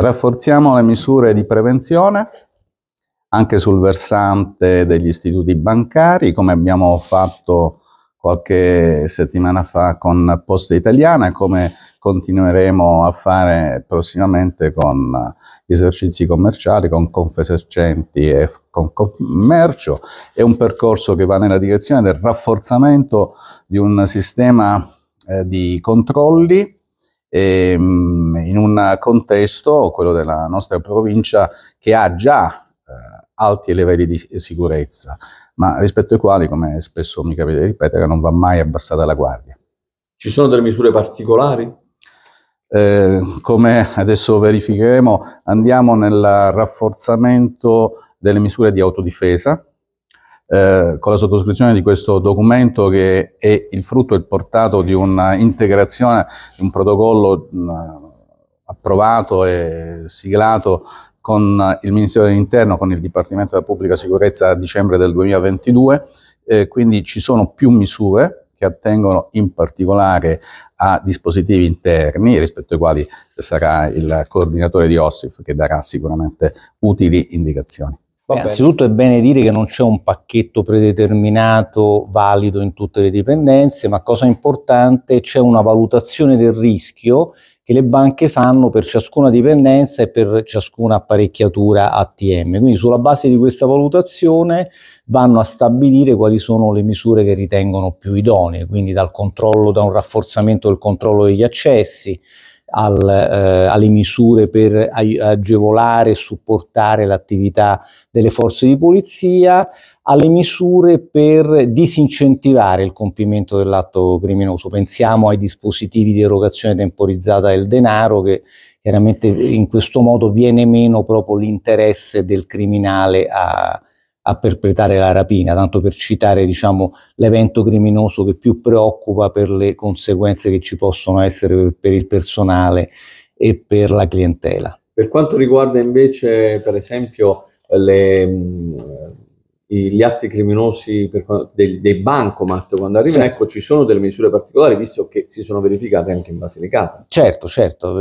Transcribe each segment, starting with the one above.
Rafforziamo le misure di prevenzione anche sul versante degli istituti bancari, come abbiamo fatto qualche settimana fa con Posta Italiana, come continueremo a fare prossimamente con esercizi commerciali, con Confesercenti e con Commercio. È un percorso che va nella direzione del rafforzamento di un sistema eh, di controlli e, ehm, in un contesto, quello della nostra provincia, che ha già eh, alti livelli di sicurezza, ma rispetto ai quali, come spesso mi capite di ripetere, non va mai abbassata la guardia. Ci sono delle misure particolari? Eh, come adesso verificheremo, andiamo nel rafforzamento delle misure di autodifesa, eh, con la sottoscrizione di questo documento che è il frutto e il portato di un'integrazione, di un protocollo mh, mm, approvato e siglato con il Ministero dell'Interno, con il Dipartimento della Pubblica Sicurezza a dicembre del 2022, eh, quindi ci sono più misure che attengono in particolare a dispositivi interni, rispetto ai quali sarà il coordinatore di OSIF che darà sicuramente utili indicazioni. Beh, anzitutto è bene dire che non c'è un pacchetto predeterminato valido in tutte le dipendenze, ma cosa importante c'è una valutazione del rischio che le banche fanno per ciascuna dipendenza e per ciascuna apparecchiatura ATM. Quindi sulla base di questa valutazione vanno a stabilire quali sono le misure che ritengono più idonee, quindi dal controllo, da un rafforzamento del controllo degli accessi, al, eh, alle misure per agevolare e supportare l'attività delle forze di polizia, alle misure per disincentivare il compimento dell'atto criminoso. Pensiamo ai dispositivi di erogazione temporizzata del denaro che chiaramente in questo modo viene meno proprio l'interesse del criminale a, a perpetrare la rapina, tanto per citare diciamo, l'evento criminoso che più preoccupa per le conseguenze che ci possono essere per, il personale e per la clientela. Per quanto riguarda invece, per esempio, le, gli atti criminosi per, dei, dei bancomat quando arrivano, sì. ecco ci sono delle misure particolari visto che si sono verificate anche in Basilicata. Certo, certo,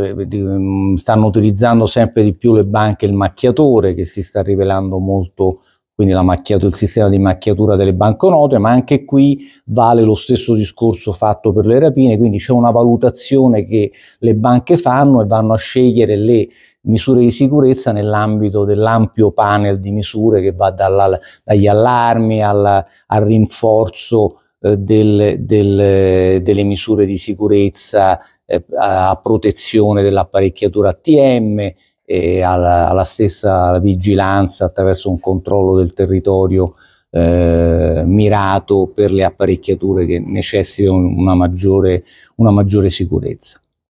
stanno utilizzando sempre di più le banche il macchiatore che si sta rivelando molto quindi il sistema di macchiatura delle banconote, ma anche qui vale lo stesso discorso fatto per le rapine, quindi c'è una valutazione che le banche fanno e vanno a scegliere le misure di sicurezza nell'ambito dell'ampio panel di misure che va dalla, dagli allarmi al, al rinforzo eh, del, del, delle misure di sicurezza eh, a protezione dell'apparecchiatura ATM, e alla, alla stessa vigilanza attraverso un controllo del territorio eh, mirato per le apparecchiature che necessitano una maggiore, una maggiore sicurezza.